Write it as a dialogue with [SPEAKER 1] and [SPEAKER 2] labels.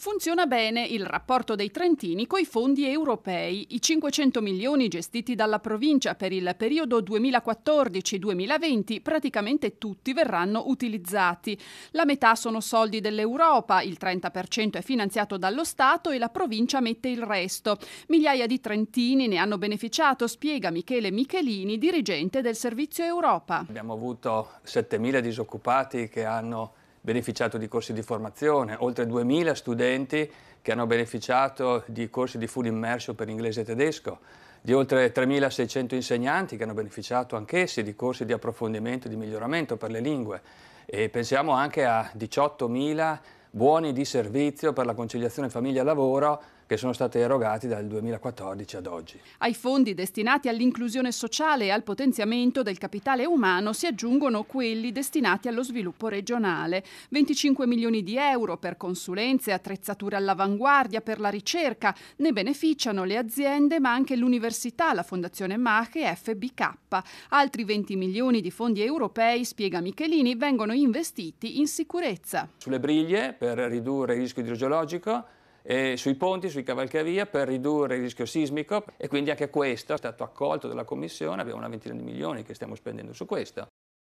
[SPEAKER 1] Funziona bene il rapporto dei Trentini coi fondi europei. I 500 milioni gestiti dalla provincia per il periodo 2014-2020 praticamente tutti verranno utilizzati. La metà sono soldi dell'Europa, il 30% è finanziato dallo Stato e la provincia mette il resto. Migliaia di Trentini ne hanno beneficiato, spiega Michele Michelini, dirigente del Servizio Europa.
[SPEAKER 2] Abbiamo avuto 7.000 disoccupati che hanno beneficiato di corsi di formazione, oltre 2.000 studenti che hanno beneficiato di corsi di full immersion per inglese e tedesco, di oltre 3.600 insegnanti che hanno beneficiato anch'essi di corsi di approfondimento e di miglioramento per le lingue e pensiamo anche a 18.000 buoni di servizio per la conciliazione famiglia-lavoro che sono stati erogati dal 2014 ad oggi.
[SPEAKER 1] Ai fondi destinati all'inclusione sociale e al potenziamento del capitale umano si aggiungono quelli destinati allo sviluppo regionale. 25 milioni di euro per consulenze, e attrezzature all'avanguardia, per la ricerca. Ne beneficiano le aziende ma anche l'università, la Fondazione Mach e FBK. Altri 20 milioni di fondi europei, spiega Michelini, vengono investiti in sicurezza.
[SPEAKER 2] Sulle briglie per ridurre il rischio idrogeologico eh, sui ponti, sui cavalcavia per ridurre il rischio sismico e quindi anche questo è stato accolto dalla Commissione, abbiamo una ventina di milioni che stiamo spendendo su questo.